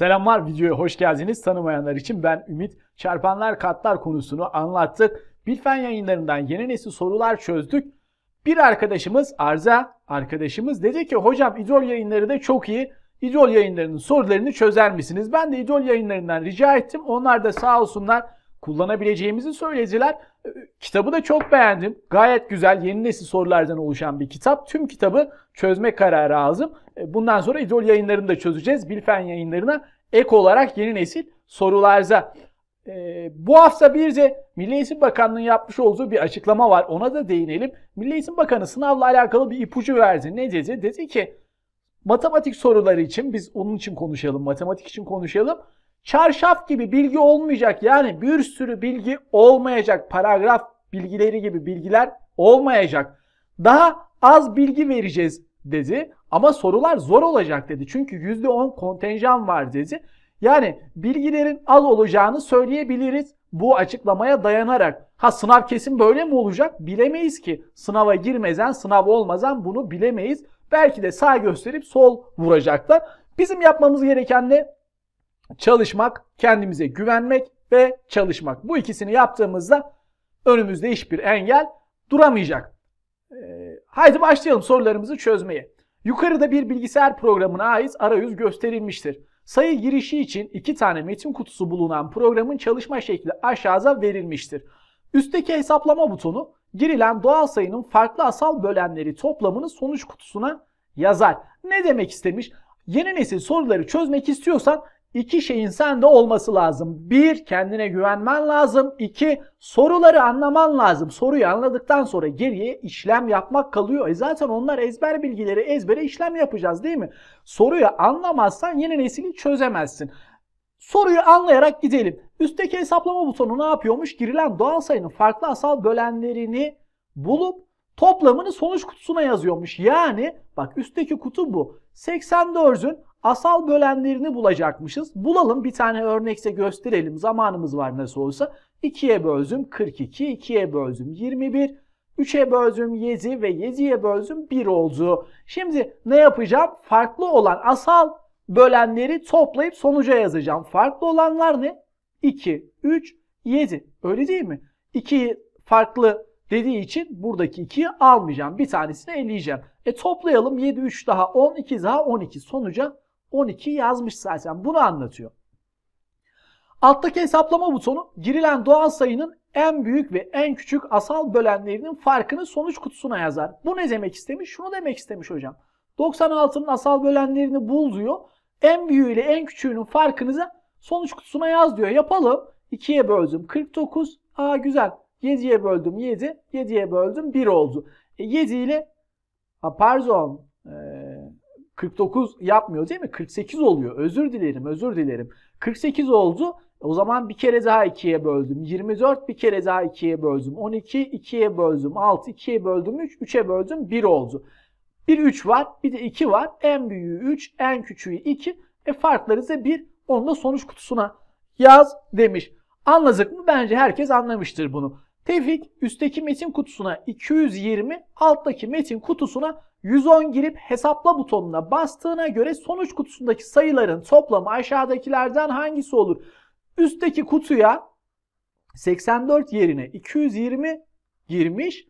Selamlar videoya hoş geldiniz. Tanımayanlar için ben Ümit. Çarpanlar katlar konusunu anlattık. Bilfen yayınlarından yeni nesil sorular çözdük. Bir arkadaşımız Arza arkadaşımız dedi ki hocam İdol yayınları da çok iyi. İdol yayınlarının sorularını çözer misiniz? Ben de İdol yayınlarından rica ettim. Onlar da sağ olsunlar kullanabileceğimizi söylediler. Kitabı da çok beğendim. Gayet güzel yeni nesil sorulardan oluşan bir kitap. Tüm kitabı çözme kararı aldım. E, bundan sonra İdol yayınlarını da çözeceğiz. Bilfen yayınlarına ek olarak yeni nesil sorularza. E, bu hafta bir de Milli Eğitim Bakanlığı'nın yapmış olduğu bir açıklama var. Ona da değinelim. Milli Eğitim Bakanı sınavla alakalı bir ipucu verdi. Ne dedi? Dedi ki matematik soruları için biz onun için konuşalım, matematik için konuşalım. Çarşaf gibi bilgi olmayacak. Yani bir sürü bilgi olmayacak. Paragraf bilgileri gibi bilgiler olmayacak. Daha az bilgi vereceğiz dedi. Ama sorular zor olacak dedi. Çünkü %10 kontenjan var dedi. Yani bilgilerin az olacağını söyleyebiliriz bu açıklamaya dayanarak. Ha sınav kesin böyle mi olacak? Bilemeyiz ki. Sınava girmezen, sınav olmazan bunu bilemeyiz. Belki de sağ gösterip sol vuracaklar. Bizim yapmamız gereken ne? Çalışmak, kendimize güvenmek ve çalışmak. Bu ikisini yaptığımızda önümüzde hiçbir engel duramayacak. Ee, Haydi başlayalım sorularımızı çözmeye. Yukarıda bir bilgisayar programına ait arayüz gösterilmiştir. Sayı girişi için iki tane metin kutusu bulunan programın çalışma şekli aşağıda verilmiştir. Üstteki hesaplama butonu girilen doğal sayının farklı asal bölenleri toplamını sonuç kutusuna yazar. Ne demek istemiş? Yeni nesil soruları çözmek istiyorsan İki şeyin sende olması lazım. Bir, kendine güvenmen lazım. İki, soruları anlaman lazım. Soruyu anladıktan sonra geriye işlem yapmak kalıyor. E zaten onlar ezber bilgileri, ezbere işlem yapacağız değil mi? Soruyu anlamazsan yeni nesili çözemezsin. Soruyu anlayarak gidelim. Üstteki hesaplama butonu ne yapıyormuş? Girilen doğal sayının farklı asal bölenlerini bulup toplamını sonuç kutusuna yazıyormuş. Yani bak üstteki kutu bu. 84'ün asal bölenlerini bulacakmışız. Bulalım bir tane örnekse gösterelim. Zamanımız var nasıl olsa. 2'ye böldüm 42, 2'ye böldüm 21, 3'e böldüm yezi ve yeziye böldüm 1 oldu. Şimdi ne yapacağım? Farklı olan asal bölenleri toplayıp sonuca yazacağım. Farklı olanlar ne? 2, 3, 7. Öyle değil mi? 2 farklı dediği için buradaki 2'yi almayacağım. Bir tanesini eleyeceğim. E toplayalım 7, 3 daha 10, 2 daha 12. Sonuca 12 yazmış zaten. Bunu anlatıyor. Alttaki hesaplama butonu girilen doğal sayının en büyük ve en küçük asal bölenlerinin farkını sonuç kutusuna yazar. Bu ne demek istemiş? Şunu demek istemiş hocam. 96'nın asal bölenlerini bul diyor. En büyüğü ile en küçüğünün farkınızı sonuç kutusuna yaz diyor. Yapalım. 2'ye böldüm 49. Aa güzel. 7'ye böldüm 7. 7'ye böldüm 1 oldu. E, 7 ile ha, pardon. Ee, 49 yapmıyor değil mi? 48 oluyor. Özür dilerim, özür dilerim. 48 oldu. O zaman bir kere daha 2'ye böldüm. 24 bir kere daha 2'ye böldüm. 12 2'ye böldüm. 6 2'ye böldüm. 3 3'e böldüm. 1 oldu. Bir 3 var, bir de 2 var. En büyüğü 3, en küçüğü 2. E farkları ise 1. Onu da sonuç kutusuna yaz demiş. Anladık mı? Bence herkes anlamıştır bunu. Tevfik üstteki metin kutusuna 220, alttaki metin kutusuna 110 girip hesapla butonuna bastığına göre sonuç kutusundaki sayıların toplamı aşağıdakilerden hangisi olur? Üstteki kutuya 84 yerine 220 girmiş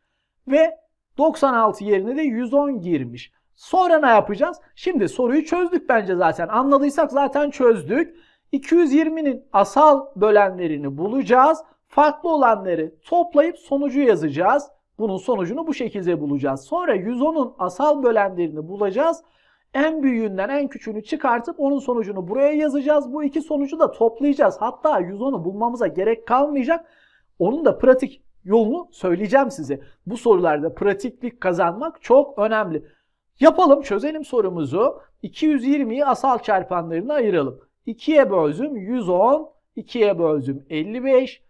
ve 96 yerine de 110 girmiş. Sonra ne yapacağız? Şimdi soruyu çözdük bence zaten. Anladıysak zaten çözdük. 220'nin asal bölenlerini bulacağız farklı olanları toplayıp sonucu yazacağız. Bunun sonucunu bu şekilde bulacağız. Sonra 110'un asal bölenlerini bulacağız. En büyüğünden en küçüğünü çıkartıp onun sonucunu buraya yazacağız. Bu iki sonucu da toplayacağız. Hatta 110'u bulmamıza gerek kalmayacak. Onun da pratik yolunu söyleyeceğim size. Bu sorularda pratiklik kazanmak çok önemli. Yapalım çözelim sorumuzu. 220'yi asal çarpanlarına ayıralım. 2'ye bölzüm 110, 2'ye bölzüm 55,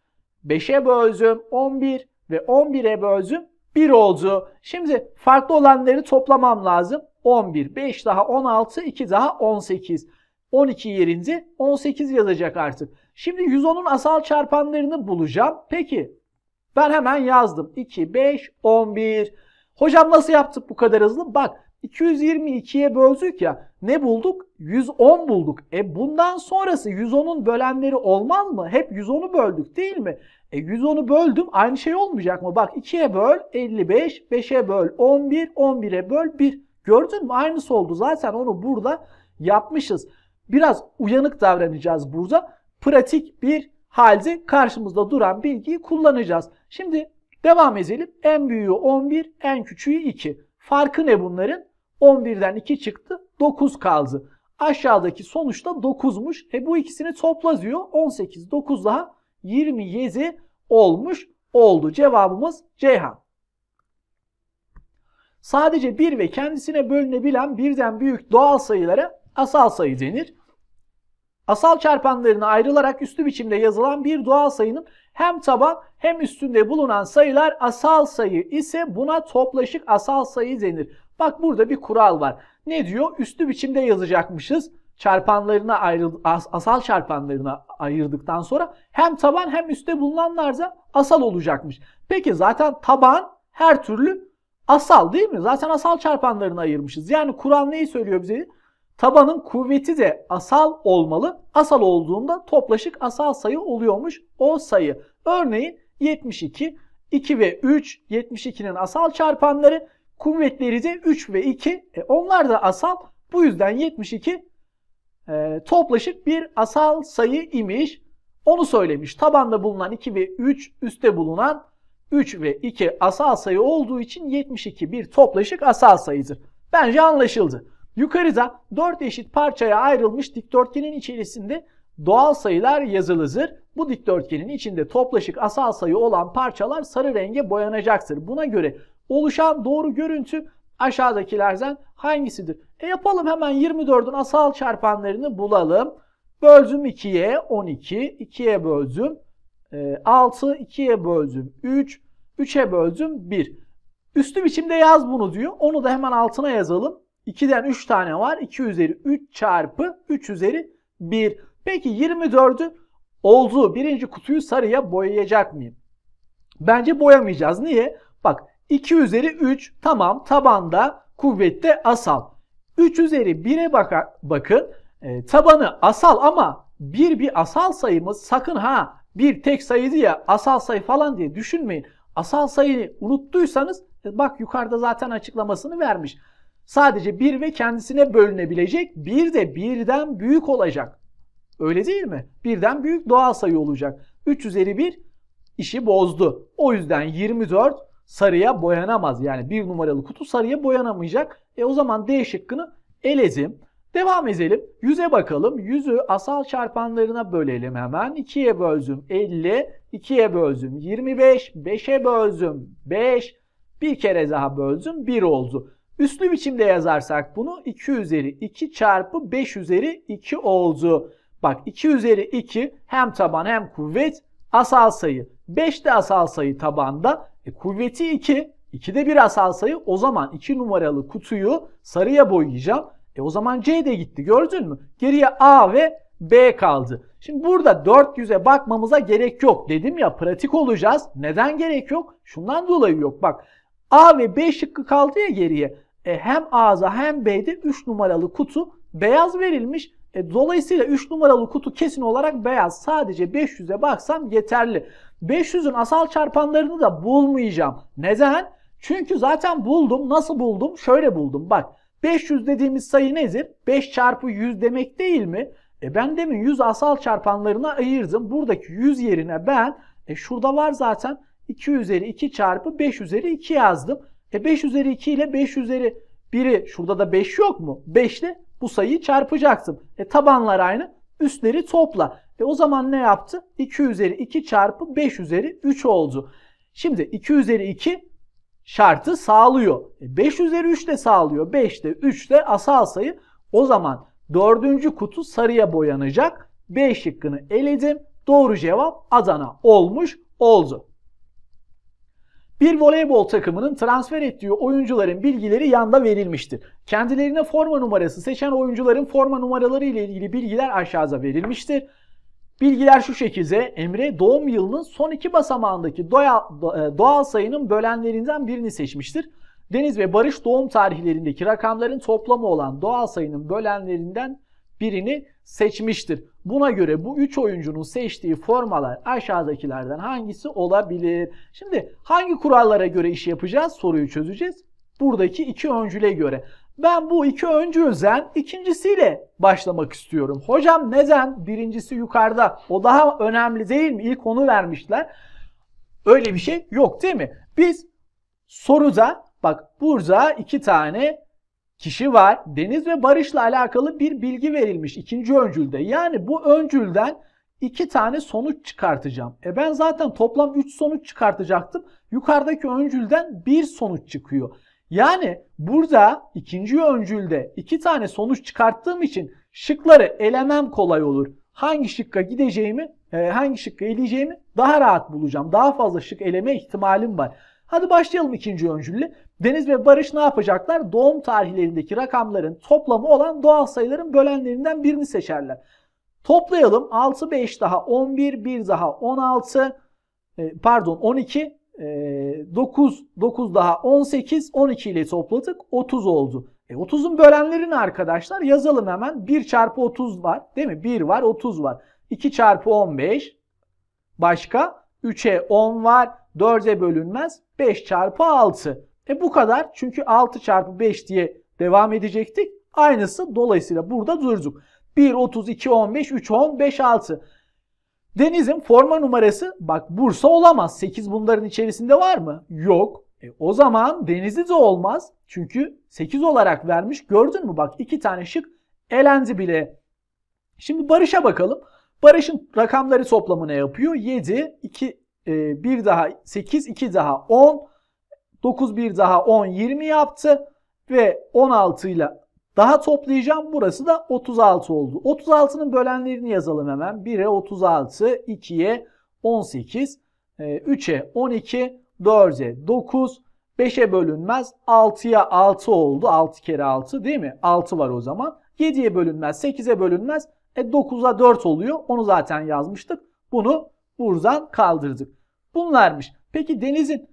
5'e böldüm 11 ve 11'e böldüm 1 oldu. Şimdi farklı olanları toplamam lazım. 11, 5 daha 16, 2 daha 18. 12 yerinde 18 yazacak artık. Şimdi 110'un asal çarpanlarını bulacağım. Peki ben hemen yazdım. 2, 5, 11. Hocam nasıl yaptık bu kadar hızlı? Bak 222'ye böldük ya ne bulduk? 110 bulduk. E bundan sonrası 110'un bölenleri olmaz mı? Hep 110'u böldük değil mi? E 110'u böldüm aynı şey olmayacak mı? Bak 2'ye böl 55, 5'e böl 11, 11'e böl 1. Gördün mü? Aynısı oldu. Zaten onu burada yapmışız. Biraz uyanık davranacağız burada. Pratik bir halde karşımızda duran bilgiyi kullanacağız. Şimdi devam edelim. En büyüğü 11, en küçüğü 2. Farkı ne bunların? 11'den 2 çıktı. 9 kaldı. Aşağıdaki sonuçta 9'muş. E bu ikisini topla diyor. 18, 9 daha 27 olmuş oldu. Cevabımız Ceyhan. Sadece bir ve kendisine bölünebilen birden büyük doğal sayılara asal sayı denir. Asal çarpanlarına ayrılarak üstü biçimde yazılan bir doğal sayının hem taban hem üstünde bulunan sayılar asal sayı ise buna toplaşık asal sayı denir. Bak burada bir kural var. Ne diyor? Üstü biçimde yazacakmışız. Çarpanlarına ayrıl as, asal çarpanlarına ayırdıktan sonra hem taban hem üstte bulunanlar da asal olacakmış. Peki zaten taban her türlü asal değil mi? Zaten asal çarpanlarına ayırmışız. Yani Kur'an neyi söylüyor bize? Tabanın kuvveti de asal olmalı. Asal olduğunda toplaşık asal sayı oluyormuş o sayı. Örneğin 72, 2 ve 3, 72'nin asal çarpanları, Kuvvetleri 3 ve 2. E, onlar da asal. Bu yüzden 72 e, toplaşık bir asal sayı imiş. Onu söylemiş. Tabanda bulunan 2 ve 3, üstte bulunan 3 ve 2 asal sayı olduğu için 72 bir toplaşık asal sayıdır. Bence anlaşıldı. Yukarıda 4 eşit parçaya ayrılmış dikdörtgenin içerisinde doğal sayılar yazılıdır. Bu dikdörtgenin içinde toplaşık asal sayı olan parçalar sarı renge boyanacaktır. Buna göre oluşan doğru görüntü aşağıdakilerden hangisidir? E yapalım hemen 24'ün asal çarpanlarını bulalım. Böldüm 2'ye 12, 2'ye böldüm 6, e, 2'ye böldüm 3, 3'e böldüm 1. Üstü biçimde yaz bunu diyor. Onu da hemen altına yazalım. 2'den 3 tane var. 2 üzeri 3 çarpı 3 üzeri 1. Peki 24'ü olduğu birinci kutuyu sarıya boyayacak mıyım? Bence boyamayacağız. Niye? Bak 2 üzeri 3 tamam tabanda kuvvette asal. 3 üzeri 1'e bakın e, tabanı asal ama 1 bir asal sayımız sakın ha bir tek sayıydı ya asal sayı falan diye düşünmeyin. Asal sayıyı unuttuysanız e, bak yukarıda zaten açıklamasını vermiş. Sadece 1 ve kendisine bölünebilecek bir de birden büyük olacak. Öyle değil mi? Birden büyük doğal sayı olacak. 3 üzeri 1 işi bozdu. O yüzden 24 sarıya boyanamaz. Yani bir numaralı kutu sarıya boyanamayacak. E o zaman D şıkkını elezim. Devam edelim. 100'e bakalım. yüzü asal çarpanlarına bölelim hemen. 2'ye böldüm 50, 2'ye böldüm 25, 5'e böldüm 5, bir kere daha böldüm 1 oldu. Üslü biçimde yazarsak bunu 2 üzeri 2 çarpı 5 üzeri 2 oldu. Bak 2 üzeri 2 hem taban hem kuvvet asal sayı. 5'te asal sayı tabanda. E, kuvveti 2. 2'de bir asal sayı. O zaman 2 numaralı kutuyu sarıya boyayacağım. E o zaman C de gitti gördün mü? Geriye A ve B kaldı. Şimdi burada 400'e bakmamıza gerek yok. Dedim ya pratik olacağız. Neden gerek yok? Şundan dolayı yok. Bak A ve B şıkkı kaldı ya geriye. E, hem A'za hem B'de 3 numaralı kutu beyaz verilmiş. E, dolayısıyla 3 numaralı kutu kesin olarak beyaz. Sadece 500'e baksam yeterli. 500'ün asal çarpanlarını da bulmayacağım. Neden? Çünkü zaten buldum. Nasıl buldum? Şöyle buldum. Bak 500 dediğimiz sayı nedir? 5 çarpı 100 demek değil mi? E ben demin 100 asal çarpanlarına ayırdım. Buradaki 100 yerine ben e şurada var zaten 2 üzeri 2 çarpı 5 üzeri 2 yazdım. E 5 üzeri 2 ile 5 üzeri 1'i şurada da 5 yok mu? 5 ile bu sayıyı çarpacaksın. E tabanlar aynı. Üstleri topla. E o zaman ne yaptı? 2 üzeri 2 çarpı 5 üzeri 3 oldu. Şimdi 2 üzeri 2 şartı sağlıyor. E 5 üzeri 3 de sağlıyor. 5 de 3 de asal sayı. O zaman dördüncü kutu sarıya boyanacak. 5 şıkkını eledim. Doğru cevap Adana olmuş oldu. Bir voleybol takımının transfer ettiği oyuncuların bilgileri yanda verilmiştir. Kendilerine forma numarası seçen oyuncuların forma numaraları ile ilgili bilgiler aşağıda verilmiştir. Bilgiler şu şekilde Emre doğum yılının son iki basamağındaki e, doğal, sayının bölenlerinden birini seçmiştir. Deniz ve Barış doğum tarihlerindeki rakamların toplamı olan doğal sayının bölenlerinden birini seçmiştir. Buna göre bu 3 oyuncunun seçtiği formalar aşağıdakilerden hangisi olabilir? Şimdi hangi kurallara göre iş yapacağız? Soruyu çözeceğiz. Buradaki iki öncüle göre. Ben bu iki öncü özen ikincisiyle başlamak istiyorum. Hocam neden? Birincisi yukarıda. O daha önemli değil mi? İlk onu vermişler. Öyle bir şey yok değil mi? Biz soruda bak burada iki tane kişi var. Deniz ve Barış'la alakalı bir bilgi verilmiş ikinci öncülde. Yani bu öncülden iki tane sonuç çıkartacağım. E ben zaten toplam 3 sonuç çıkartacaktım. Yukarıdaki öncülden bir sonuç çıkıyor. Yani burada ikinci öncülde iki tane sonuç çıkarttığım için şıkları elemem kolay olur. Hangi şıkka gideceğimi, e, hangi şıkka eleyeceğimi daha rahat bulacağım. Daha fazla şık eleme ihtimalim var. Hadi başlayalım ikinci öncülle. Deniz ve Barış ne yapacaklar? Doğum tarihlerindeki rakamların toplamı olan doğal sayıların bölenlerinden birini seçerler. Toplayalım 6, 5 daha 11, 1 daha 16, e, pardon 12, 9, ee, 9 daha 18, 12 ile topladık 30 oldu. E 30'un bölenlerini arkadaşlar yazalım hemen. 1 çarpı 30 var değil mi? 1 var 30 var. 2 çarpı 15 başka 3'e 10 var 4'e bölünmez 5 çarpı 6. E bu kadar çünkü 6 çarpı 5 diye devam edecektik. Aynısı dolayısıyla burada durduk. 1, 30, 2, 15, 3, 10, 5, 6. Deniz'in forma numarası bak Bursa olamaz. 8 bunların içerisinde var mı? Yok. E, o zaman Deniz'i de olmaz. Çünkü 8 olarak vermiş. Gördün mü bak iki tane şık elendi bile. Şimdi Barış'a bakalım. Barış'ın rakamları toplamı yapıyor? 7, 2, e, 1 daha 8, 2 daha 10, 9, 1 daha 10, 20 yaptı. Ve 16 ile daha toplayacağım. Burası da 36 oldu. 36'nın bölenlerini yazalım hemen. 1'e 36, 2'ye 18, 3'e 12, 4'e 9, 5'e bölünmez. 6'ya 6 oldu. 6 kere 6 değil mi? 6 var o zaman. 7'ye bölünmez. 8'e bölünmez. E 9'a 4 oluyor. Onu zaten yazmıştık. Bunu buradan kaldırdık. Bunlarmış. Peki Deniz'in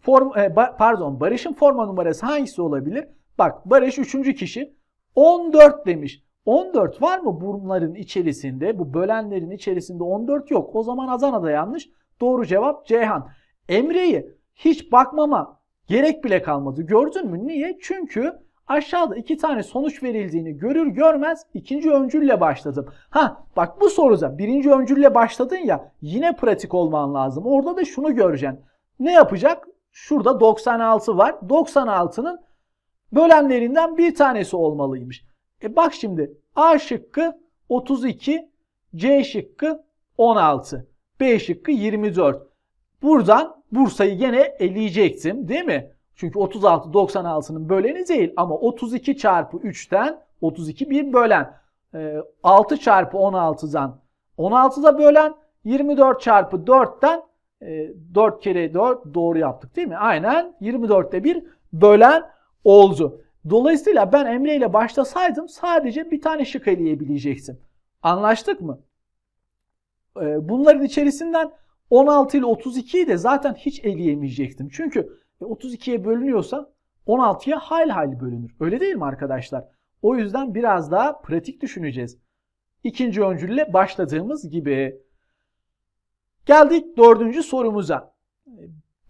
form, e, pardon Barış'ın forma numarası hangisi olabilir? Bak Barış üçüncü kişi 14 demiş. 14 var mı bunların içerisinde? Bu bölenlerin içerisinde 14 yok. O zaman Azana da yanlış. Doğru cevap Ceyhan. Emre'yi hiç bakmama gerek bile kalmadı. Gördün mü? Niye? Çünkü aşağıda iki tane sonuç verildiğini görür görmez ikinci öncülle başladım. Ha bak bu soruda birinci öncülle başladın ya yine pratik olman lazım. Orada da şunu göreceksin. Ne yapacak? Şurada 96 var. 96'nın bölenlerinden bir tanesi olmalıymış. E bak şimdi A şıkkı 32, C şıkkı 16, B şıkkı 24. Buradan Bursa'yı gene eleyecektim değil mi? Çünkü 36 96'nın böleni değil ama 32 çarpı 3'ten 32 bir bölen. 6 e, çarpı 16'dan 16'da bölen 24 çarpı 4'ten 4 e, kere 4 doğru yaptık değil mi? Aynen 24'te bir bölen oldu. Dolayısıyla ben Emre ile başlasaydım sadece bir tane şık eleyebilecektim. Anlaştık mı? Ee, bunların içerisinden 16 ile 32'yi de zaten hiç eleyemeyecektim. Çünkü 32'ye e, bölünüyorsa 16'ya hayli hayli bölünür. Öyle değil mi arkadaşlar? O yüzden biraz daha pratik düşüneceğiz. İkinci öncülle başladığımız gibi. Geldik dördüncü sorumuza.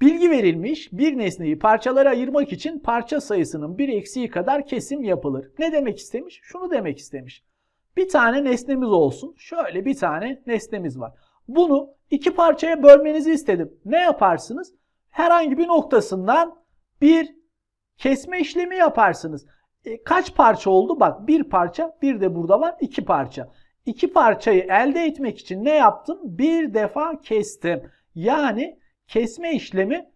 Bilgi verilmiş bir nesneyi parçalara ayırmak için parça sayısının bir eksiği kadar kesim yapılır. Ne demek istemiş? Şunu demek istemiş. Bir tane nesnemiz olsun. Şöyle bir tane nesnemiz var. Bunu iki parçaya bölmenizi istedim. Ne yaparsınız? Herhangi bir noktasından bir kesme işlemi yaparsınız. E, kaç parça oldu? Bak bir parça bir de burada var iki parça. İki parçayı elde etmek için ne yaptım? Bir defa kestim. Yani kesme işlemi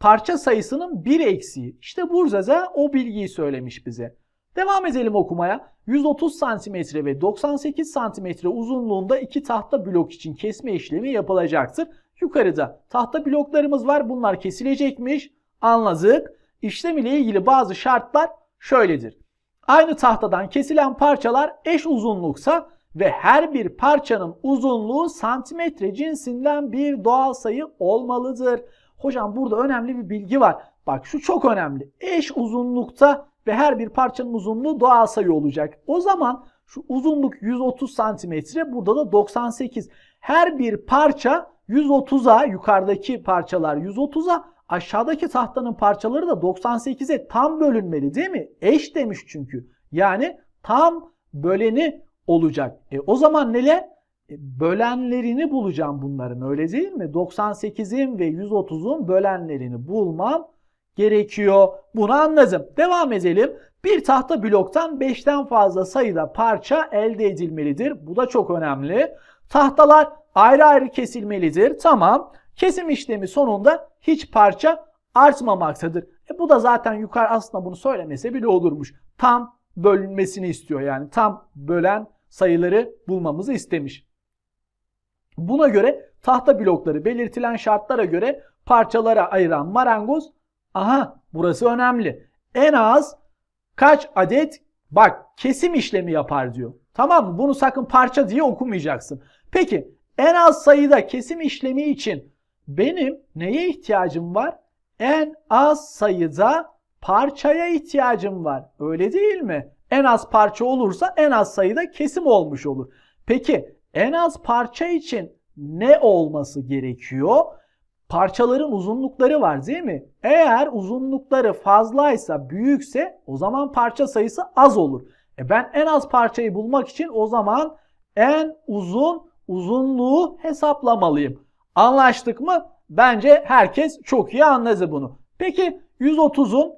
parça sayısının bir eksiği. İşte Burzaza o bilgiyi söylemiş bize. Devam edelim okumaya. 130 cm ve 98 cm uzunluğunda iki tahta blok için kesme işlemi yapılacaktır. Yukarıda tahta bloklarımız var. Bunlar kesilecekmiş. Anladık. İşlem ile ilgili bazı şartlar şöyledir. Aynı tahtadan kesilen parçalar eş uzunluksa ve her bir parçanın uzunluğu santimetre cinsinden bir doğal sayı olmalıdır. Hocam burada önemli bir bilgi var. Bak şu çok önemli. Eş uzunlukta ve her bir parçanın uzunluğu doğal sayı olacak. O zaman şu uzunluk 130 santimetre burada da 98. Her bir parça 130'a yukarıdaki parçalar 130'a aşağıdaki tahtanın parçaları da 98'e tam bölünmeli değil mi? Eş demiş çünkü. Yani tam böleni olacak. E, o zaman neler? E, bölenlerini bulacağım bunların öyle değil mi? 98'in ve 130'un bölenlerini bulmam gerekiyor. Bunu anladım. Devam edelim. Bir tahta bloktan 5'ten fazla sayıda parça elde edilmelidir. Bu da çok önemli. Tahtalar ayrı ayrı kesilmelidir. Tamam. Kesim işlemi sonunda hiç parça artmamaktadır. E bu da zaten yukarı aslında bunu söylemese bile olurmuş. Tam bölünmesini istiyor yani tam bölen sayıları bulmamızı istemiş. Buna göre tahta blokları belirtilen şartlara göre parçalara ayıran marangoz aha burası önemli. En az kaç adet bak kesim işlemi yapar diyor. Tamam mı? Bunu sakın parça diye okumayacaksın. Peki en az sayıda kesim işlemi için benim neye ihtiyacım var? En az sayıda parçaya ihtiyacım var. Öyle değil mi? En az parça olursa en az sayıda kesim olmuş olur. Peki en az parça için ne olması gerekiyor? Parçaların uzunlukları var değil mi? Eğer uzunlukları fazlaysa, büyükse o zaman parça sayısı az olur. E ben en az parçayı bulmak için o zaman en uzun uzunluğu hesaplamalıyım. Anlaştık mı? Bence herkes çok iyi anladı bunu. Peki 130'un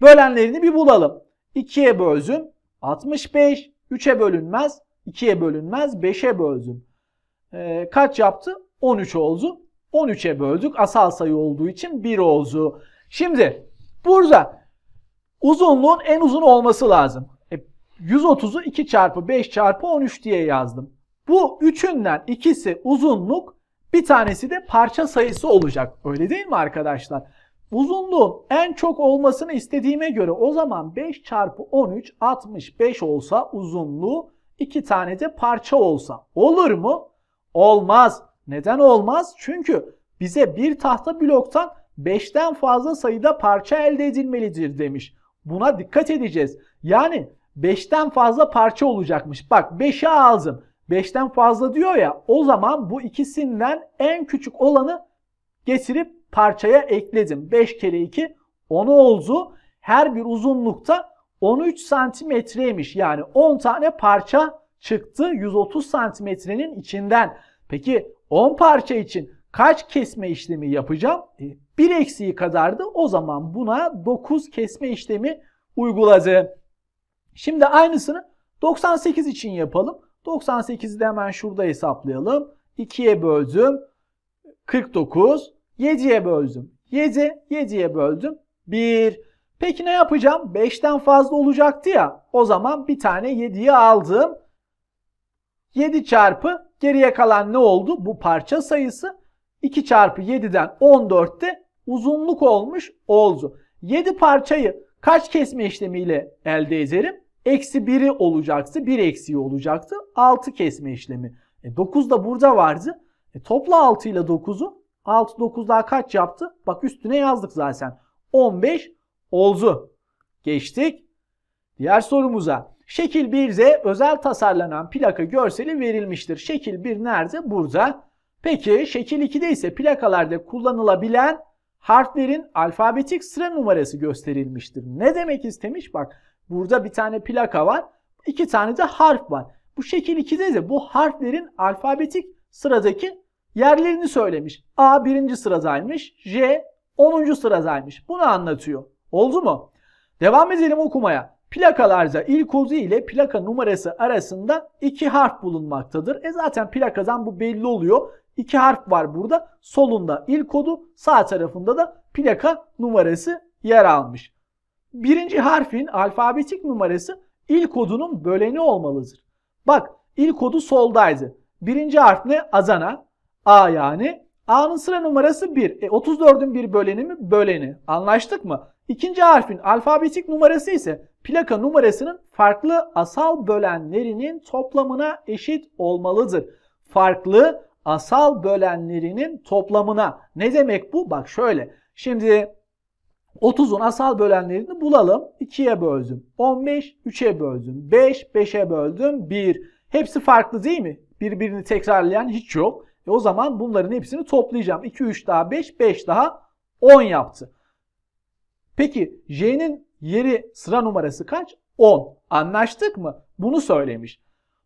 bölenlerini bir bulalım. 2'ye böldüm. 65. 3'e bölünmez. 2'ye bölünmez. 5'e böldüm. Ee, kaç yaptı? 13 oldu. 13'e böldük. Asal sayı olduğu için 1 oldu. Şimdi burada uzunluğun en uzun olması lazım. E, 130'u 2 çarpı 5 çarpı 13 diye yazdım. Bu üçünden ikisi uzunluk bir tanesi de parça sayısı olacak. Öyle değil mi arkadaşlar? Uzunluğun en çok olmasını istediğime göre o zaman 5 çarpı 13 65 olsa uzunluğu 2 tane de parça olsa olur mu? Olmaz. Neden olmaz? Çünkü bize bir tahta bloktan 5'ten fazla sayıda parça elde edilmelidir demiş. Buna dikkat edeceğiz. Yani 5'ten fazla parça olacakmış. Bak 5'i aldım. 5'ten fazla diyor ya o zaman bu ikisinden en küçük olanı Getirip parçaya ekledim. 5 kere 2 10 oldu. Her bir uzunlukta 13 santimetreymiş. Yani 10 tane parça çıktı 130 santimetrenin içinden. Peki 10 parça için kaç kesme işlemi yapacağım? 1 e, eksiği kadardı. O zaman buna 9 kesme işlemi uyguladım. Şimdi aynısını 98 için yapalım. 98'i de hemen şurada hesaplayalım. 2'ye böldüm. 49. 7'ye böldüm. 7, 7'ye böldüm. 1. Peki ne yapacağım? 5'ten fazla olacaktı ya. O zaman bir tane 7'yi aldım. 7 çarpı geriye kalan ne oldu? Bu parça sayısı 2 çarpı 7'den 14'te uzunluk olmuş oldu. 7 parçayı kaç kesme işlemiyle elde ederim? Eksi 1'i olacaktı. 1 eksiği olacaktı. 6 kesme işlemi. E 9 da burada vardı. E topla 6 ile 9'u 6 9 daha kaç yaptı? Bak üstüne yazdık zaten. 15 oldu. Geçtik. Diğer sorumuza. Şekil 1'de özel tasarlanan plaka görseli verilmiştir. Şekil 1 nerede? Burada. Peki şekil 2'de ise plakalarda kullanılabilen harflerin alfabetik sıra numarası gösterilmiştir. Ne demek istemiş? Bak burada bir tane plaka var. iki tane de harf var. Bu şekil 2'de de bu harflerin alfabetik sıradaki Yerlerini söylemiş. A birinci sıradaymış. J 10. sıradaymış. Bunu anlatıyor. Oldu mu? Devam edelim okumaya. Plakalarda ilk uzi ile plaka numarası arasında iki harf bulunmaktadır. E zaten plakadan bu belli oluyor. İki harf var burada. Solunda ilk kodu, sağ tarafında da plaka numarası yer almış. Birinci harfin alfabetik numarası ilk kodunun böleni olmalıdır. Bak ilk kodu soldaydı. Birinci harf ne? Azana. A yani. A'nın sıra numarası 1. E 34'ün bir böleni mi? Böleni. Anlaştık mı? İkinci harfin alfabetik numarası ise plaka numarasının farklı asal bölenlerinin toplamına eşit olmalıdır. Farklı asal bölenlerinin toplamına. Ne demek bu? Bak şöyle. Şimdi 30'un asal bölenlerini bulalım. 2'ye böldüm. 15, 3'e böldüm. 5, 5'e böldüm. 1. Hepsi farklı değil mi? Birbirini tekrarlayan hiç yok. E o zaman bunların hepsini toplayacağım. 2, 3 daha 5, 5 daha 10 yaptı. Peki J'nin yeri sıra numarası kaç? 10. Anlaştık mı? Bunu söylemiş.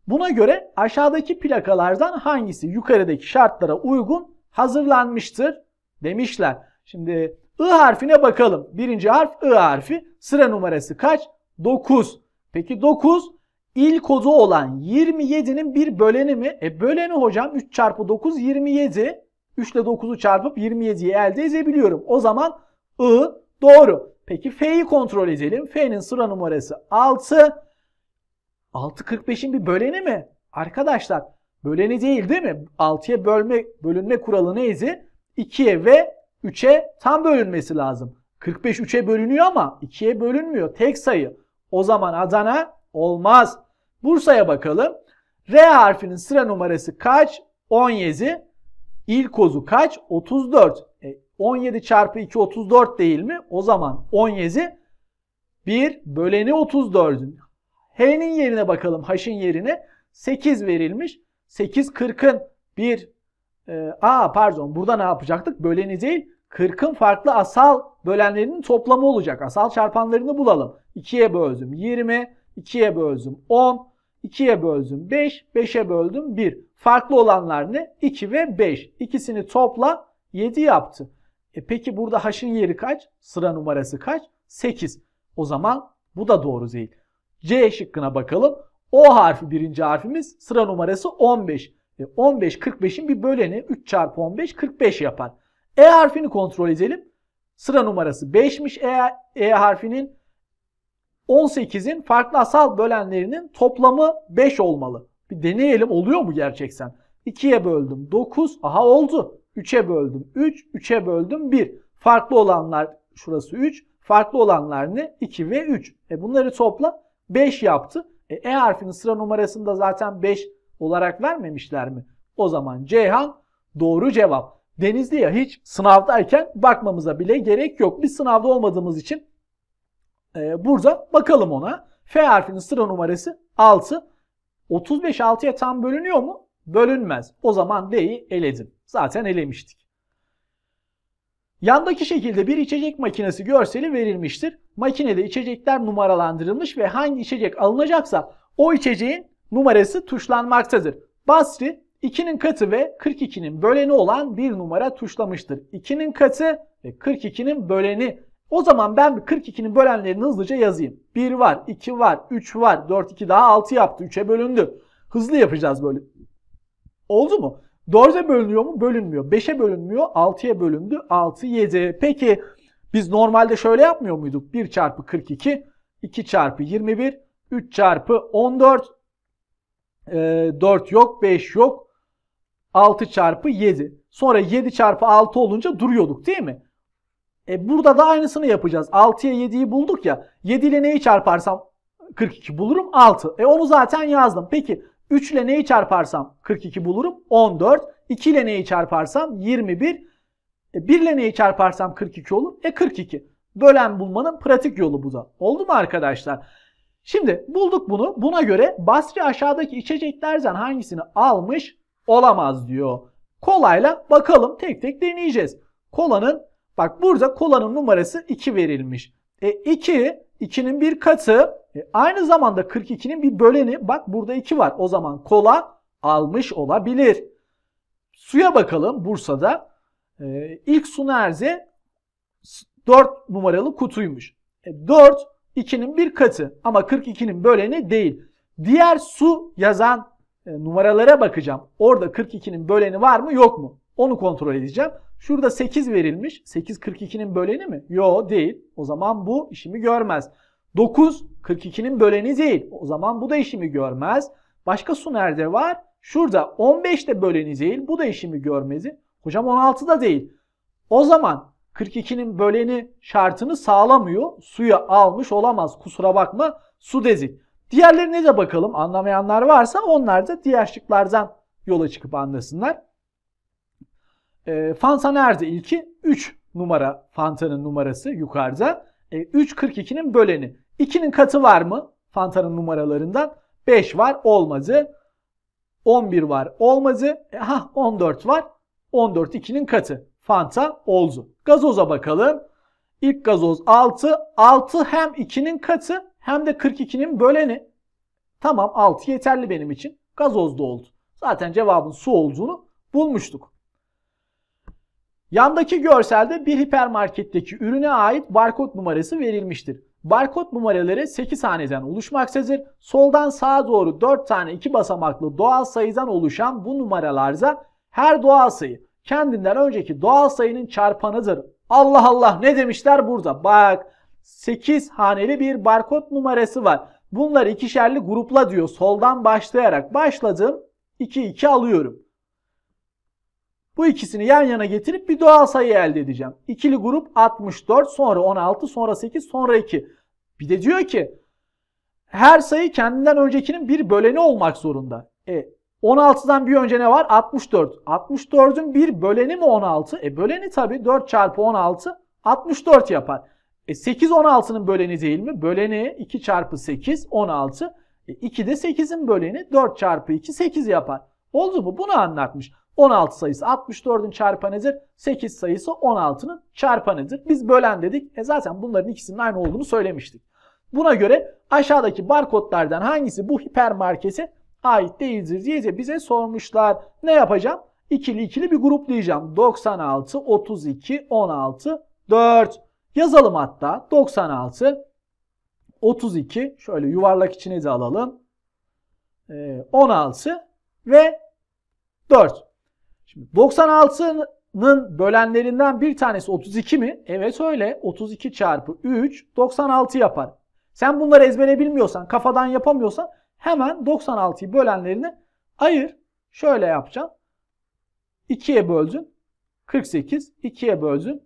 Buna göre aşağıdaki plakalardan hangisi yukarıdaki şartlara uygun hazırlanmıştır demişler. Şimdi I harfine bakalım. Birinci harf I harfi. Sıra numarası kaç? 9. Peki 9 İlk kodu olan 27'nin bir böleni mi? E böleni hocam 3 çarpı 9 27. 3 ile 9'u çarpıp 27'yi elde edebiliyorum. O zaman I doğru. Peki F'yi kontrol edelim. F'nin sıra numarası 6. 6 45'in bir böleni mi? Arkadaşlar böleni değil değil mi? 6'ya bölme, bölünme kuralı neydi? 2'ye ve 3'e tam bölünmesi lazım. 45 3'e bölünüyor ama 2'ye bölünmüyor. Tek sayı. O zaman Adana olmaz. Bursa'ya bakalım. R harfinin sıra numarası kaç? 17. İlk kozu kaç? 34. E, 17 çarpı 2 34 değil mi? O zaman 17 1 böleni 34'ün. H'nin yerine bakalım. H'in yerine 8 verilmiş. 8 40'ın 1 e, aa pardon burada ne yapacaktık? Böleni değil 40'ın farklı asal bölenlerinin toplamı olacak. Asal çarpanlarını bulalım. 2'ye böldüm. 20 2'ye böldüm 10, 2'ye böldüm 5, 5'e böldüm 1. Farklı olanlar ne? 2 ve 5. İkisini topla 7 yaptı. E peki burada h'ın yeri kaç? Sıra numarası kaç? 8. O zaman bu da doğru değil. C şıkkına bakalım. O harfi birinci harfimiz sıra numarası 15. E 15 45'in bir böleni 3 çarpı 15 45 yapar. E harfini kontrol edelim. Sıra numarası 5'miş E, e harfinin. 18'in farklı asal bölenlerinin toplamı 5 olmalı. Bir deneyelim oluyor mu gerçekten? 2'ye böldüm 9. Aha oldu. 3'e böldüm 3. 3'e böldüm 1. Farklı olanlar şurası 3. Farklı olanlar ne? 2 ve 3. E bunları topla 5 yaptı. E, e harfinin sıra numarasını da zaten 5 olarak vermemişler mi? O zaman Ceyhan doğru cevap. Denizli'ye hiç sınavdayken bakmamıza bile gerek yok. Biz sınavda olmadığımız için ee, burada bakalım ona. F harfinin sıra numarası 6. 35 6'ya tam bölünüyor mu? Bölünmez. O zaman D'yi eledim. Zaten elemiştik. Yandaki şekilde bir içecek makinesi görseli verilmiştir. Makinede içecekler numaralandırılmış ve hangi içecek alınacaksa o içeceğin numarası tuşlanmaktadır. Basri 2'nin katı ve 42'nin böleni olan bir numara tuşlamıştır. 2'nin katı ve 42'nin böleni o zaman ben 42'nin bölenlerini hızlıca yazayım. 1 var, 2 var, 3 var, 4, 2 daha 6 yaptı. 3'e bölündü. Hızlı yapacağız böyle. Oldu mu? 4'e bölünüyor mu? Bölünmüyor. 5'e bölünmüyor. 6'ya bölündü. 6, 7. Peki biz normalde şöyle yapmıyor muyduk? 1 çarpı 42, 2 çarpı 21, 3 çarpı 14, 4 ee, yok, 5 yok, 6 çarpı 7. Sonra 7 çarpı 6 olunca duruyorduk değil mi? E, burada da aynısını yapacağız. 6'ya 7'yi bulduk ya. 7 ile neyi çarparsam 42 bulurum 6. E onu zaten yazdım. Peki 3 ile neyi çarparsam 42 bulurum 14. 2 ile neyi çarparsam 21. E, 1 ile neyi çarparsam 42 olur. E 42. Bölen bulmanın pratik yolu bu da. Oldu mu arkadaşlar? Şimdi bulduk bunu. Buna göre Basri aşağıdaki içeceklerden hangisini almış olamaz diyor. Kolayla bakalım tek tek deneyeceğiz. Kolanın Bak burada kolanın numarası 2 verilmiş. E 2, 2'nin bir katı. E, aynı zamanda 42'nin bir böleni. Bak burada 2 var. O zaman kola almış olabilir. Suya bakalım Bursa'da. E, ilk su nerede? 4 numaralı kutuymuş. E, 4, 2'nin bir katı ama 42'nin böleni değil. Diğer su yazan e, numaralara bakacağım. Orada 42'nin böleni var mı yok mu? Onu kontrol edeceğim. Şurada 8 verilmiş. 8 42'nin böleni mi? Yo değil. O zaman bu işimi görmez. 9 42'nin böleni değil. O zaman bu da işimi görmez. Başka su nerede var? Şurada 15 de böleni değil. Bu da işimi görmezi. Hocam 16 da değil. O zaman 42'nin böleni şartını sağlamıyor. Suya almış olamaz. Kusura bakma su dezik. Diğerlerine de bakalım. Anlamayanlar varsa onlar da diğer şıklardan yola çıkıp anlasınlar. E, ee, Fantaner'de ilki 3 numara Fanta'nın numarası yukarıda. E, 3 42'nin böleni. 2'nin katı var mı Fanta'nın numaralarından? 5 var olmadı. 11 var olmadı. E, ha 14 var. 14 2'nin katı. Fanta oldu. Gazoza bakalım. İlk gazoz 6. 6 hem 2'nin katı hem de 42'nin böleni. Tamam 6 yeterli benim için. Gazoz da oldu. Zaten cevabın su olduğunu bulmuştuk. Yandaki görselde bir hipermarketteki ürüne ait barkod numarası verilmiştir. Barkod numaraları 8 haneden oluşmaktadır. Soldan sağa doğru 4 tane 2 basamaklı doğal sayıdan oluşan bu numaralarsa her doğal sayı kendinden önceki doğal sayının çarpanıdır. Allah Allah ne demişler burada? Bak 8 haneli bir barkod numarası var. Bunlar ikişerli grupla diyor soldan başlayarak başladım 2 2 alıyorum. Bu ikisini yan yana getirip bir doğal sayı elde edeceğim. İkili grup 64, sonra 16, sonra 8, sonra 2. Bir de diyor ki her sayı kendinden öncekinin bir böleni olmak zorunda. E 16'dan bir önce ne var? 64. 64'ün bir böleni mi 16? E böleni tabi 4 çarpı 16 64 yapar. E 8 16'nın böleni değil mi? Böleni 2 çarpı 8 16. E 2 de 8'in böleni 4 çarpı 2 8 yapar. Oldu mu? Bunu anlatmış. 16 sayısı 64'ün çarpanıdır. 8 sayısı 16'nın çarpanıdır. Biz bölen dedik. E zaten bunların ikisinin aynı olduğunu söylemiştik. Buna göre aşağıdaki barkodlardan hangisi bu hipermarkete ait değildir diye bize sormuşlar. Ne yapacağım? İkili ikili bir gruplayacağım. 96, 32, 16, 4. Yazalım hatta 96, 32 şöyle yuvarlak içine de alalım. 16 ee, ve 4. Şimdi 96'nın bölenlerinden bir tanesi 32 mi? Evet öyle. 32 çarpı 3 96 yapar. Sen bunları ezbere bilmiyorsan, kafadan yapamıyorsan hemen 96'yı bölenlerini ayır. Şöyle yapacağım. 2'ye böldün. 48. 2'ye böldün.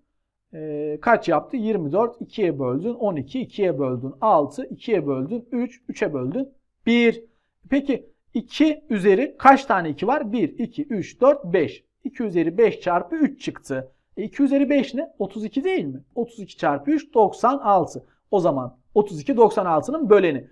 Ee, kaç yaptı? 24. 2'ye böldün. 12. 2'ye böldün. 6. 2'ye böldün. 3. 3'e böldün. 1. Peki 2 üzeri kaç tane 2 var? 1, 2, 3, 4, 5. 2 üzeri 5 çarpı 3 çıktı. E 2 üzeri 5 ne? 32 değil mi? 32 çarpı 3 96. O zaman 32 96'nın böleni.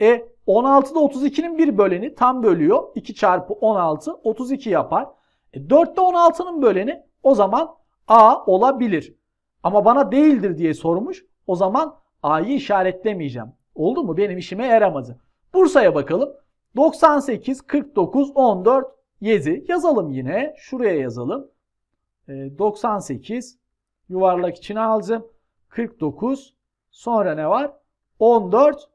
E 16 da 32'nin bir böleni tam bölüyor. 2 çarpı 16 32 yapar. E 4 de 16'nın böleni o zaman A olabilir. Ama bana değildir diye sormuş. O zaman A'yı işaretlemeyeceğim. Oldu mu? Benim işime yaramadı. Bursa'ya bakalım. 98, 49, 14, 7 yazalım yine. Şuraya yazalım. 98 ee, yuvarlak içine aldım. 49 sonra ne var? 14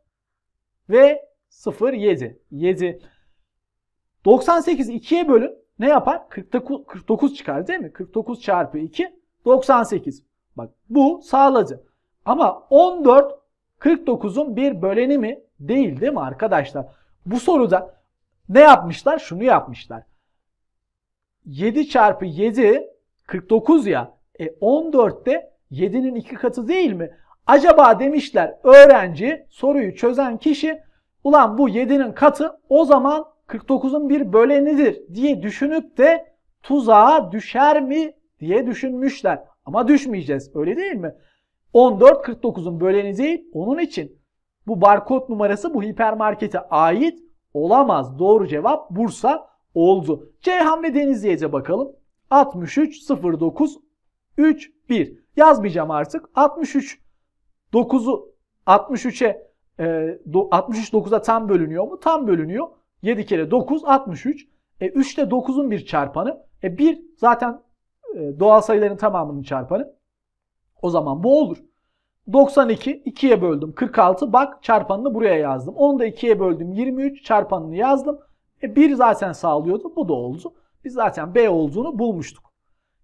ve 0 7. 7. 98 2'ye bölün. Ne yapar? 49, 49 çıkar değil mi? 49 çarpı 2 98. Bak bu sağladı. Ama 14 49'un bir böleni mi? Değil değil mi arkadaşlar? Bu soruda ne yapmışlar? Şunu yapmışlar. 7 çarpı 7 49 ya. E 14 de 7'nin iki katı değil mi? Acaba demişler öğrenci soruyu çözen kişi ulan bu 7'nin katı o zaman 49'un bir bölenidir diye düşünüp de tuzağa düşer mi diye düşünmüşler. Ama düşmeyeceğiz öyle değil mi? 14 49'un böleni değil onun için bu barkod numarası bu hipermarkete ait olamaz. Doğru cevap Bursa oldu. Ceyhan ve Denizli'ye bakalım. 630931 Yazmayacağım artık. 639'u, 63'e e, tam bölünüyor mu? Tam bölünüyor. 7 kere 9 63. E 3 de 9'un bir çarpanı. E 1 zaten e, doğal sayıların tamamının çarpanı. O zaman bu olur. 92 2'ye böldüm 46 bak çarpanını buraya yazdım. 10 da 2'ye böldüm 23 çarpanını yazdım. E 1 zaten sağlıyordu bu da oldu. Biz zaten B olduğunu bulmuştuk.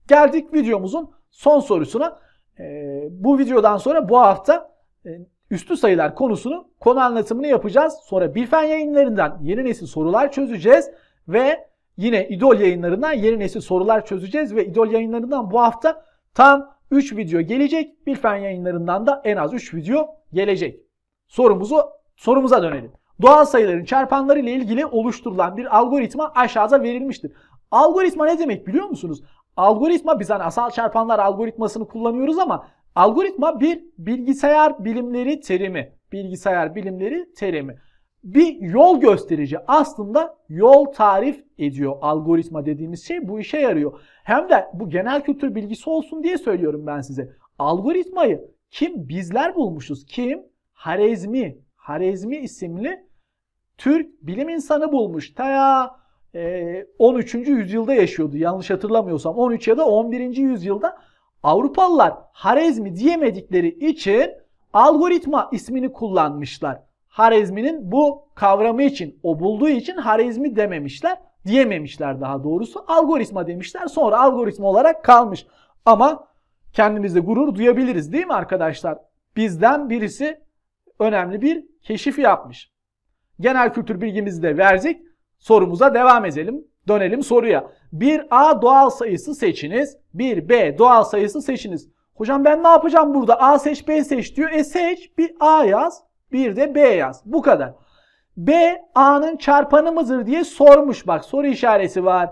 Geldik videomuzun son sorusuna. E, bu videodan sonra bu hafta e, üstü sayılar konusunu konu anlatımını yapacağız. Sonra Bilfen yayınlarından yeni nesil sorular çözeceğiz ve yine İdol yayınlarından yeni nesil sorular çözeceğiz ve İdol yayınlarından bu hafta tam 3 video gelecek. Bilfen yayınlarından da en az 3 video gelecek. Sorumuzu sorumuza dönelim. Doğal sayıların çarpanları ile ilgili oluşturulan bir algoritma aşağıda verilmiştir. Algoritma ne demek biliyor musunuz? Algoritma biz hani asal çarpanlar algoritmasını kullanıyoruz ama algoritma bir bilgisayar bilimleri terimi. Bilgisayar bilimleri terimi bir yol gösterici aslında yol tarif ediyor algoritma dediğimiz şey bu işe yarıyor. Hem de bu genel kültür bilgisi olsun diye söylüyorum ben size. Algoritmayı kim bizler bulmuşuz? Kim? Harezmi. Harezmi isimli Türk bilim insanı bulmuş. Ta e, 13. yüzyılda yaşıyordu yanlış hatırlamıyorsam. 13 ya da 11. yüzyılda Avrupalılar Harezmi diyemedikleri için algoritma ismini kullanmışlar. Harezmi'nin bu kavramı için, o bulduğu için Harezmi dememişler. Diyememişler daha doğrusu. Algoritma demişler. Sonra algoritma olarak kalmış. Ama kendimizde gurur duyabiliriz değil mi arkadaşlar? Bizden birisi önemli bir keşif yapmış. Genel kültür bilgimizi de verdik. Sorumuza devam edelim. Dönelim soruya. Bir A doğal sayısı seçiniz. Bir B doğal sayısı seçiniz. Hocam ben ne yapacağım burada? A seç B seç diyor. E seç bir A yaz. Bir de B yaz. Bu kadar. B A'nın çarpanı mıdır diye sormuş. Bak soru işareti var.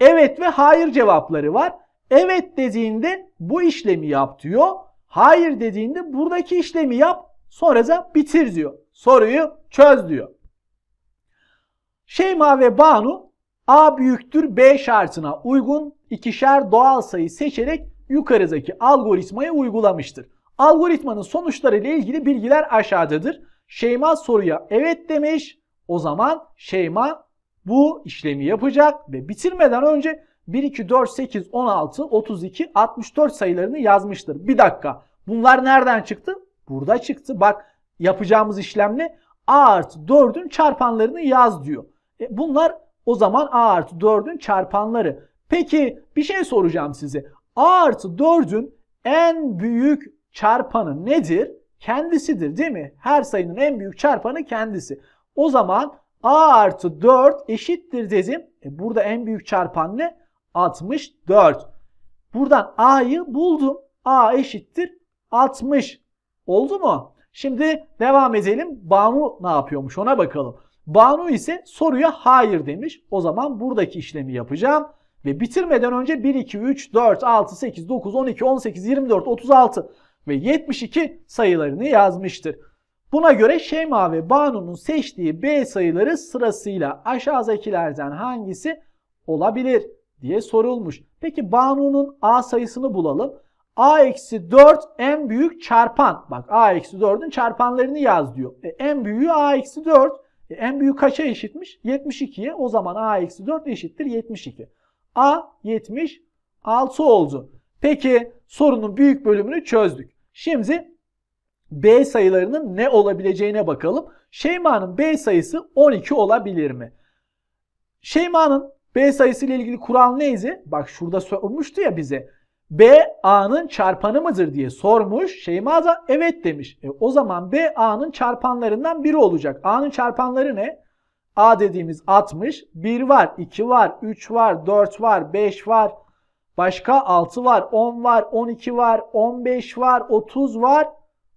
Evet ve hayır cevapları var. Evet dediğinde bu işlemi yap diyor. Hayır dediğinde buradaki işlemi yap. Sonra da bitir diyor. Soruyu çöz diyor. Şeyma ve Banu A büyüktür B şartına uygun ikişer doğal sayı seçerek yukarıdaki algoritmayı uygulamıştır. Algoritmanın sonuçları ile ilgili bilgiler aşağıdadır. Şeyma soruya evet demiş. O zaman Şeyma bu işlemi yapacak ve bitirmeden önce 1, 2, 4, 8, 16, 32, 64 sayılarını yazmıştır. Bir dakika bunlar nereden çıktı? Burada çıktı. Bak yapacağımız işlemle A artı 4'ün çarpanlarını yaz diyor. E bunlar o zaman A artı 4'ün çarpanları. Peki bir şey soracağım size. A artı 4'ün en büyük çarpanı nedir? Kendisidir değil mi? Her sayının en büyük çarpanı kendisi. O zaman a artı 4 eşittir dedim. E burada en büyük çarpan ne? 64. Buradan a'yı buldum. a eşittir 60. Oldu mu? Şimdi devam edelim. Banu ne yapıyormuş ona bakalım. Banu ise soruya hayır demiş. O zaman buradaki işlemi yapacağım. Ve bitirmeden önce 1, 2, 3, 4, 6, 8, 9, 12, 18, 24, 36, ve 72 sayılarını yazmıştır. Buna göre Şeyma ve Banu'nun seçtiği B sayıları sırasıyla aşağıdakilerden hangisi olabilir diye sorulmuş. Peki Banu'nun A sayısını bulalım. A-4 en büyük çarpan. Bak A-4'ün çarpanlarını yaz diyor. E, en büyüğü A-4. E, en büyük kaça eşitmiş? 72'ye. O zaman A-4 eşittir 72. A 76 oldu. Peki sorunun büyük bölümünü çözdük. Şimdi B sayılarının ne olabileceğine bakalım. Şeyma'nın B sayısı 12 olabilir mi? Şeyma'nın B sayısı ile ilgili kural neydi? Bak şurada sormuştu ya bize. B A'nın çarpanı mıdır diye sormuş. Şeyma da evet demiş. E, o zaman B A'nın çarpanlarından biri olacak. A'nın çarpanları ne? A dediğimiz 60. 1 var, 2 var, 3 var, 4 var, 5 var, Başka 6 var, 10 var, 12 var, 15 var, 30 var,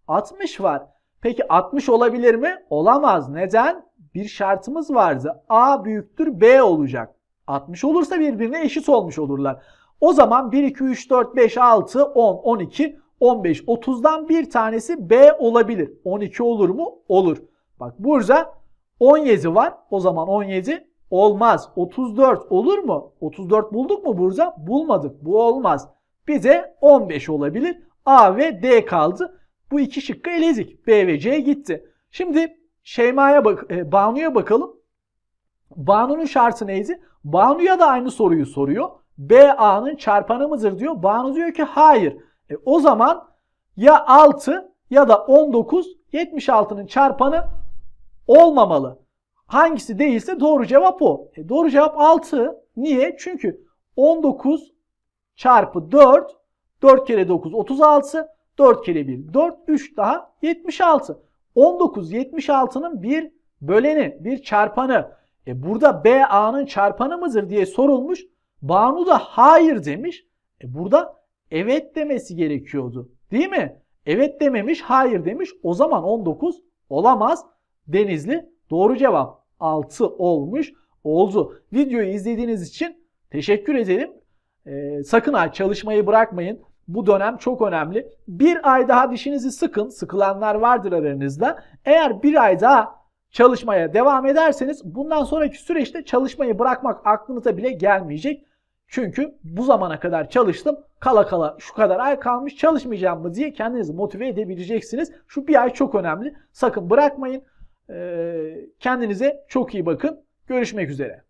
60 var. Peki 60 olabilir mi? Olamaz. Neden? Bir şartımız vardı. A büyüktür B olacak. 60 olursa birbirine eşit olmuş olurlar. O zaman 1, 2, 3, 4, 5, 6, 10, 12, 15, 30'dan bir tanesi B olabilir. 12 olur mu? Olur. Bak burada 17 var. O zaman 17 Olmaz. 34 olur mu? 34 bulduk mu burada Bulmadık. Bu olmaz. Bize 15 olabilir. A ve D kaldı. Bu iki şıkkı elezik. B ve C gitti. Şimdi Şeyma'ya bak e, Banu'ya bakalım. Banu'nun şartı neydi? Banu'ya da aynı soruyu soruyor. B A'nın çarpanı mıdır diyor. Banu diyor ki hayır. E, o zaman ya 6 ya da 19 76'nın çarpanı olmamalı. Hangisi değilse doğru cevap o. E doğru cevap 6. Niye? Çünkü 19 çarpı 4, 4 kere 9 36, 4 kere 1 4, 3 daha 76. 19 76'nın bir böleni, bir çarpanı. E burada B A'nın çarpanı mıdır diye sorulmuş. Banu da hayır demiş. E burada evet demesi gerekiyordu. Değil mi? Evet dememiş, hayır demiş. O zaman 19 olamaz. Denizli Doğru cevap 6 olmuş oldu. Videoyu izlediğiniz için teşekkür edelim. Ee, sakın ha çalışmayı bırakmayın. Bu dönem çok önemli. Bir ay daha dişinizi sıkın. Sıkılanlar vardır aranızda. Eğer bir ay daha çalışmaya devam ederseniz bundan sonraki süreçte çalışmayı bırakmak aklınıza bile gelmeyecek. Çünkü bu zamana kadar çalıştım. Kala kala şu kadar ay kalmış çalışmayacağım mı diye kendinizi motive edebileceksiniz. Şu bir ay çok önemli. Sakın bırakmayın. Kendinize çok iyi bakın. Görüşmek üzere.